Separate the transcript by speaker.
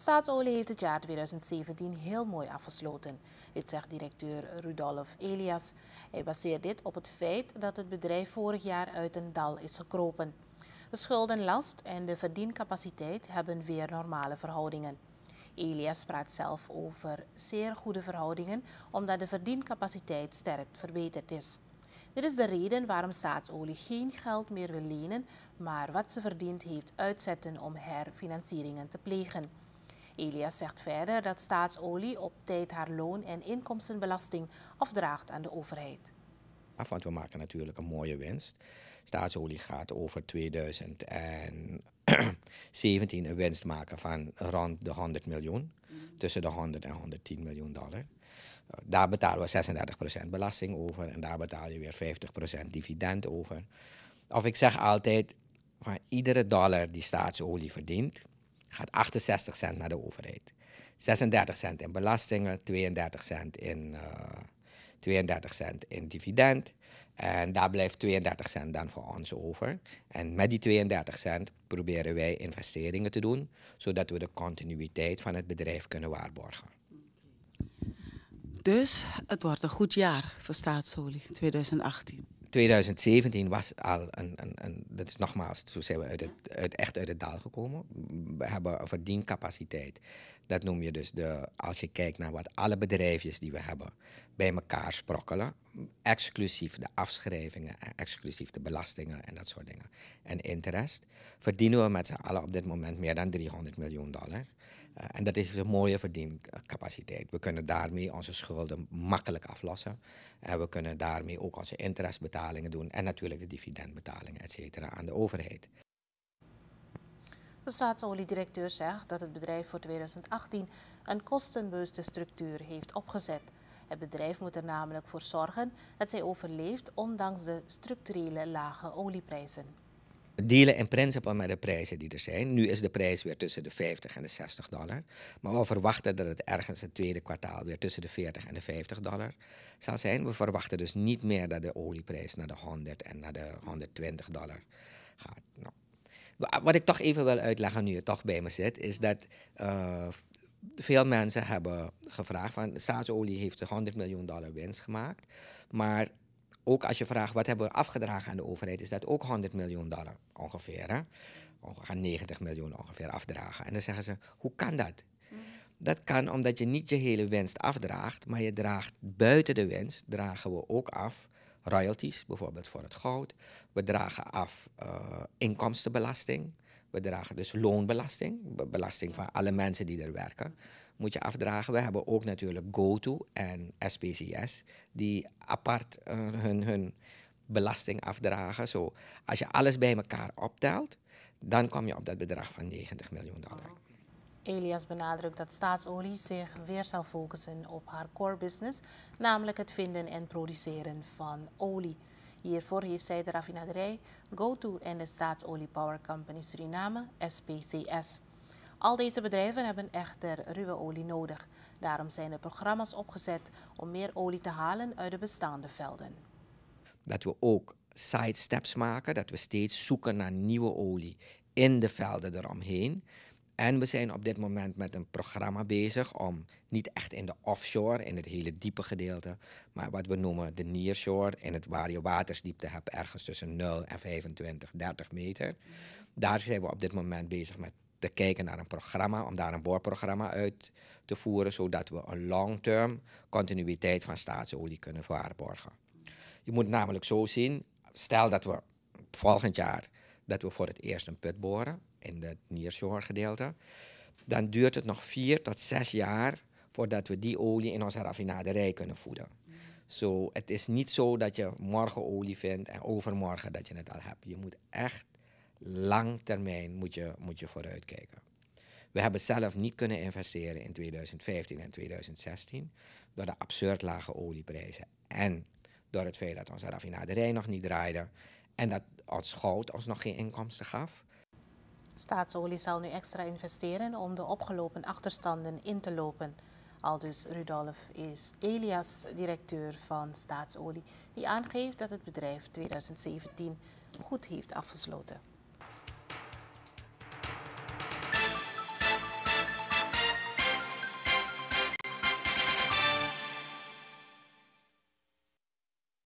Speaker 1: Staatsolie heeft het jaar 2017 heel mooi afgesloten. Dit zegt directeur Rudolf Elias. Hij baseert dit op het feit dat het bedrijf vorig jaar uit een dal is gekropen. De schuldenlast en de verdiencapaciteit hebben weer normale verhoudingen. Elias praat zelf over zeer goede verhoudingen omdat de verdiencapaciteit sterk verbeterd is. Dit is de reden waarom staatsolie geen geld meer wil lenen, maar wat ze verdient heeft uitzetten om herfinancieringen te plegen. Elias zegt verder dat staatsolie op tijd haar loon- en inkomstenbelasting afdraagt aan de overheid.
Speaker 2: want we maken natuurlijk een mooie winst. Staatsolie gaat over 2017 een winst maken van rond de 100 miljoen. Mm. Tussen de 100 en 110 miljoen dollar. Eh, daar betalen we 36% belasting over en daar betaal je weer 50% dividend over. Of ik zeg altijd, van iedere dollar die staatsolie verdient, gaat 68 cent naar de overheid. 36 cent in belastingen, 32 cent in, 32 eh, cent in dividend. En daar blijft 32 cent dan voor ons over. En met die 32 cent proberen wij investeringen te doen, zodat we de continuïteit van het bedrijf kunnen waarborgen.
Speaker 1: Dus het wordt een goed jaar voor staatsolie 2018.
Speaker 2: 2017 was al een, een, dat is nogmaals, zo zijn we uit het, echt uit het dal gekomen. We hebben verdiencapaciteit. Dat noem je dus de, als je kijkt naar wat alle bedrijfjes die we hebben, bij elkaar sprokkelen. Exclusief de afschrijvingen, exclusief de belastingen en dat soort dingen. En interest. Verdienen we met z'n allen op dit moment meer dan 300 miljoen dollar. Eh, en dat is een mooie verdiencapaciteit. We kunnen daarmee onze schulden makkelijk aflossen. En eh, we kunnen daarmee ook onze interestbetalingen doen. En natuurlijk de dividendbetalingen, et cetera, aan de overheid.
Speaker 1: De staatsoliedirecteur zegt dat het bedrijf voor 2018 een kostenbewuste structuur heeft opgezet. Het bedrijf moet er namelijk voor zorgen dat zij overleeft ondanks de structurele lage olieprijzen.
Speaker 2: We dealen in principe met de prijzen die er zijn. Nu is de prijs weer tussen de 50 en de 60 dollar. Maar we verwachten dat het ergens het tweede kwartaal weer tussen de 40 en de 50 dollar zal zijn. We verwachten dus niet meer dat de olieprijs naar de 100 en naar de 120 dollar gaat. Nou. Wat ik toch even wil uitleggen nu je toch bij me zit, is dat uh, veel mensen hebben gevraagd van staatsolie heeft 100 miljoen dollar winst gemaakt. Maar ook als je vraagt wat hebben we afgedragen aan de overheid, is dat ook 100 miljoen dollar ongeveer. We gaan 90 miljoen ongeveer afdragen. En dan zeggen ze, hoe kan dat? Mm. Dat kan omdat je niet je hele winst afdraagt, maar je draagt buiten de winst, dragen we ook af royalties, bijvoorbeeld voor het goud. We dragen af eh, inkomstenbelasting bedragen. Dus loonbelasting, belasting van alle mensen die er werken, moet je afdragen. We hebben ook natuurlijk GoTo en SPCS, die apart eh, hun, hun belasting afdragen. Zo, als je alles bij elkaar optelt, dan kom je op dat bedrag van 90 miljoen dollar. Oh,
Speaker 1: Elias benadrukt dat staatsolie zich weer zal focussen op haar core business, namelijk het vinden en produceren van olie. Hiervoor heeft zij de raffinaderij GoTo en de Staatsolie Power Company Suriname, SPCS. Al deze bedrijven hebben echter ruwe olie nodig. Daarom zijn er programma's opgezet om meer olie te halen uit de bestaande velden.
Speaker 2: Dat we ook sidesteps maken, dat we steeds zoeken naar nieuwe olie in de velden eromheen. En we zijn op dit moment met een programma bezig om niet echt in de offshore, in het hele diepe gedeelte, maar wat we noemen de nearshore, in het waar je watersdiepte hebt, ergens tussen 0 en 25, 30 meter. Daar zijn we op dit moment bezig met te kijken naar een programma, om daar een boorprogramma uit te voeren, zodat we een long-term continuïteit van staatsolie kunnen waarborgen. Je moet namelijk zo zien, stel dat we volgend jaar dat we voor het eerst een put boren, in het Nearshore-gedeelte, dan duurt het nog vier tot zes jaar voordat we die olie in onze raffinaderij kunnen voeden. So, het is niet zo dat je morgen olie vindt en overmorgen dat je het al hebt. Je moet echt lang termijn moet je, moet je vooruitkijken. We hebben zelf niet kunnen investeren in 2015 en 2016 door de absurd lage olieprijzen. En door het feit dat onze raffinaderij nog niet draaide en dat ons goud ons nog geen inkomsten gaf.
Speaker 1: Staatsolie zal nu extra investeren om de opgelopen achterstanden in te lopen. Aldus Rudolf is Elias, directeur van Staatsolie, die aangeeft dat het bedrijf 2017 goed heeft afgesloten.